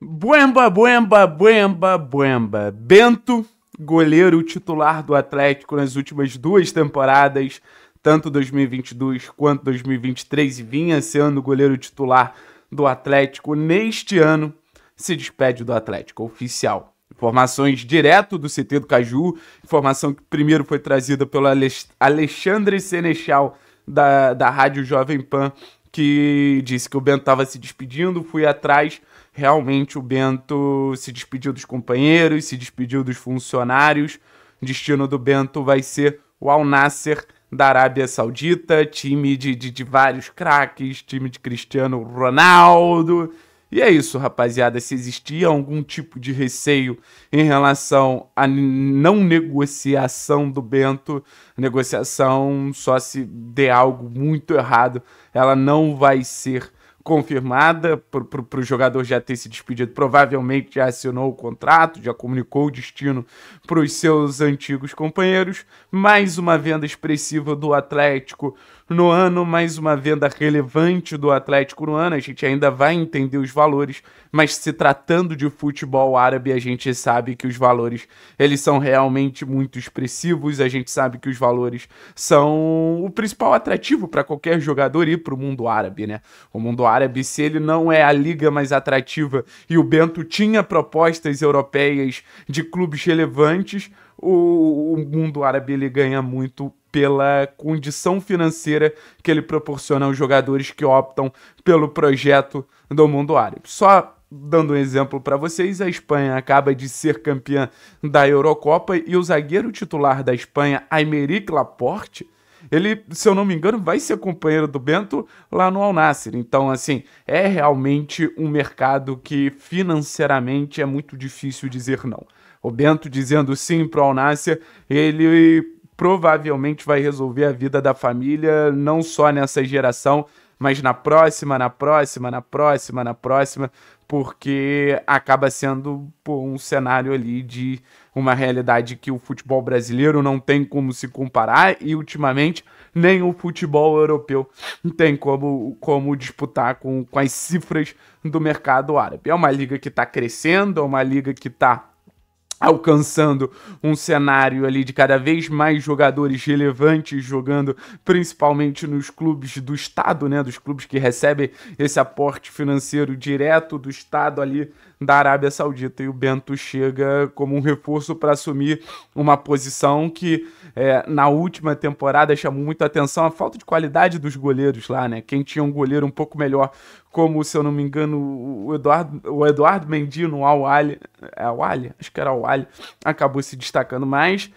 Buemba, Buemba, Buemba, Buemba. Bento, goleiro titular do Atlético nas últimas duas temporadas, tanto 2022 quanto 2023, e vinha sendo goleiro titular do Atlético neste ano, se despede do Atlético oficial. Informações direto do CT do Caju, informação que primeiro foi trazida pelo Alexandre Senechal da, da Rádio Jovem Pan, que disse que o Bento estava se despedindo, fui atrás realmente o Bento se despediu dos companheiros, se despediu dos funcionários. O destino do Bento vai ser o Al Nasser da Arábia Saudita, time de, de, de vários craques, time de Cristiano Ronaldo. E é isso, rapaziada. Se existia algum tipo de receio em relação à não negociação do Bento, negociação só se der algo muito errado, ela não vai ser confirmada para o jogador já ter se despedido. Provavelmente já assinou o contrato, já comunicou o destino para os seus antigos companheiros. Mais uma venda expressiva do Atlético no ano, mais uma venda relevante do Atlético no ano. A gente ainda vai entender os valores, mas se tratando de futebol árabe, a gente sabe que os valores eles são realmente muito expressivos. A gente sabe que os valores são o principal atrativo para qualquer jogador ir para o mundo árabe, né? O mundo árabe, se ele não é a liga mais atrativa e o Bento tinha propostas europeias de clubes relevantes, o, o mundo árabe ele ganha muito pela condição financeira que ele proporciona aos jogadores que optam pelo projeto do mundo árabe. Só dando um exemplo para vocês, a Espanha acaba de ser campeã da Eurocopa e o zagueiro titular da Espanha, Aymeric Laporte, ele, se eu não me engano, vai ser companheiro do Bento lá no Alnasser. Então, assim, é realmente um mercado que financeiramente é muito difícil dizer não. O Bento dizendo sim para o Alnasser, ele provavelmente vai resolver a vida da família, não só nessa geração, mas na próxima, na próxima, na próxima, na próxima, porque acaba sendo pô, um cenário ali de uma realidade que o futebol brasileiro não tem como se comparar e ultimamente nem o futebol europeu tem como, como disputar com, com as cifras do mercado árabe. É uma liga que está crescendo, é uma liga que está alcançando um cenário ali de cada vez mais jogadores relevantes jogando, principalmente nos clubes do estado, né, dos clubes que recebem esse aporte financeiro direto do estado ali da Arábia Saudita. E o Bento chega como um reforço para assumir uma posição que é, na última temporada chamou muita atenção a falta de qualidade dos goleiros lá, né? Quem tinha um goleiro um pouco melhor, como se eu não me engano, o Eduardo, o Eduardo Mendino, ao é Ali, Ali, acho que era o Ali, acabou se destacando mais.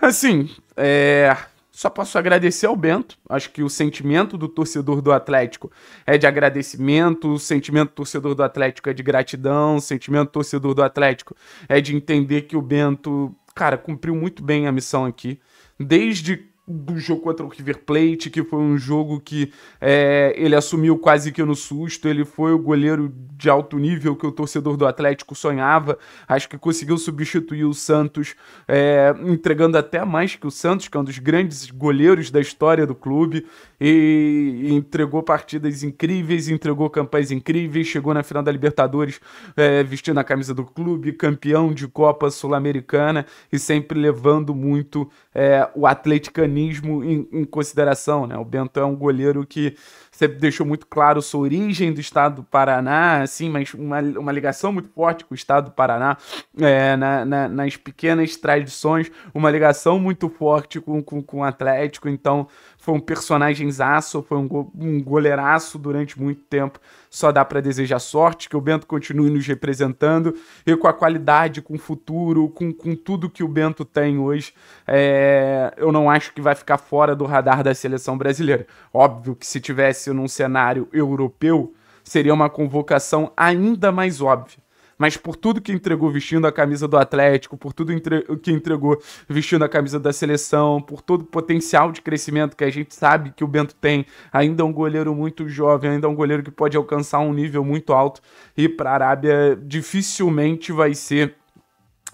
Assim, é, só posso agradecer ao Bento. Acho que o sentimento do torcedor do Atlético é de agradecimento, o sentimento do torcedor do Atlético é de gratidão, o sentimento do torcedor do Atlético é de entender que o Bento, cara, cumpriu muito bem a missão aqui. Desde do jogo contra o River Plate, que foi um jogo que é, ele assumiu quase que no susto, ele foi o goleiro de alto nível que o torcedor do Atlético sonhava, acho que conseguiu substituir o Santos, é, entregando até mais que o Santos, que é um dos grandes goleiros da história do clube, e, e entregou partidas incríveis, entregou campanhas incríveis, chegou na final da Libertadores é, vestindo a camisa do clube, campeão de Copa Sul-Americana e sempre levando muito é, o atleticanismo em, em consideração, né? O Bento é um goleiro que você deixou muito claro sua origem do estado do Paraná, assim, mas uma, uma ligação muito forte com o estado do Paraná, é, na, na, nas pequenas tradições, uma ligação muito forte com, com, com o Atlético. Então, foi um personagem zaço, foi um, go, um goleiraço durante muito tempo. Só dá para desejar sorte, que o Bento continue nos representando e com a qualidade, com o futuro, com, com tudo que o Bento tem hoje. É, eu não acho que vai ficar fora do radar da seleção brasileira. Óbvio que se tivesse num cenário europeu seria uma convocação ainda mais óbvia. Mas por tudo que entregou vestindo a camisa do Atlético, por tudo entre... que entregou vestindo a camisa da seleção, por todo o potencial de crescimento que a gente sabe que o Bento tem, ainda é um goleiro muito jovem, ainda é um goleiro que pode alcançar um nível muito alto e para a Arábia dificilmente vai ser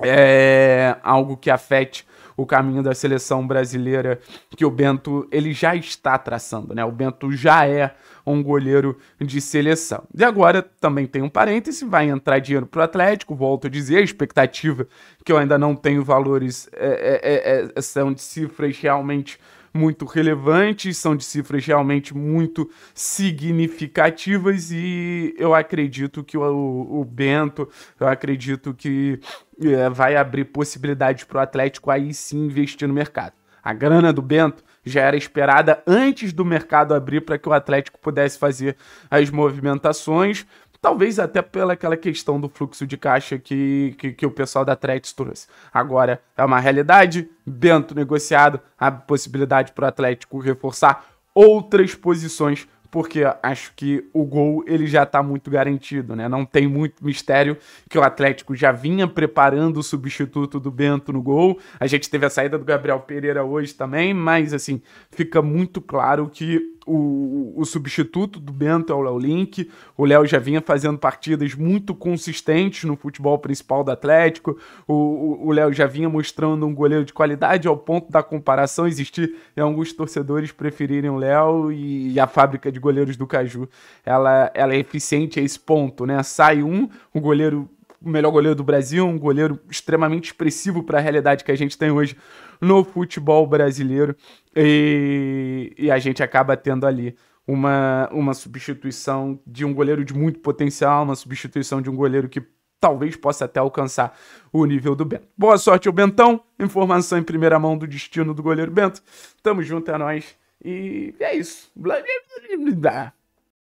é, algo que afete o caminho da seleção brasileira que o Bento ele já está traçando, né? O Bento já é um goleiro de seleção. E agora também tem um parêntese, vai entrar dinheiro para o Atlético, volto a dizer, a expectativa que eu ainda não tenho valores é, é, é, é são de cifras realmente muito relevantes, são de cifras realmente muito significativas e eu acredito que o, o Bento, eu acredito que é, vai abrir possibilidades para o Atlético aí sim investir no mercado. A grana do Bento já era esperada antes do mercado abrir para que o Atlético pudesse fazer as movimentações. Talvez até pelaquela questão do fluxo de caixa que, que, que o pessoal da Threads trouxe. Agora, é uma realidade, dentro negociado, a possibilidade para o Atlético reforçar outras posições porque acho que o gol ele já está muito garantido, né? Não tem muito mistério que o Atlético já vinha preparando o substituto do Bento no gol. A gente teve a saída do Gabriel Pereira hoje também, mas assim, fica muito claro que o, o substituto do Bento é o Léo Link. O Léo já vinha fazendo partidas muito consistentes no futebol principal do Atlético. O Léo já vinha mostrando um goleiro de qualidade ao ponto da comparação existir e alguns torcedores preferirem o Léo e, e, a fábrica de goleiros do Caju. Ela, ela é eficiente a esse ponto, né? Sai um, o goleiro o melhor goleiro do Brasil, um goleiro extremamente expressivo para a realidade que a gente tem hoje no futebol brasileiro. E, e a gente acaba tendo ali uma, uma substituição de um goleiro de muito potencial, uma substituição de um goleiro que talvez possa até alcançar o nível do Bento. Boa sorte ao Bentão, informação em primeira mão do destino do goleiro Bento. Tamo junto, é nóis. E é isso. Blá, blá, blá, blá.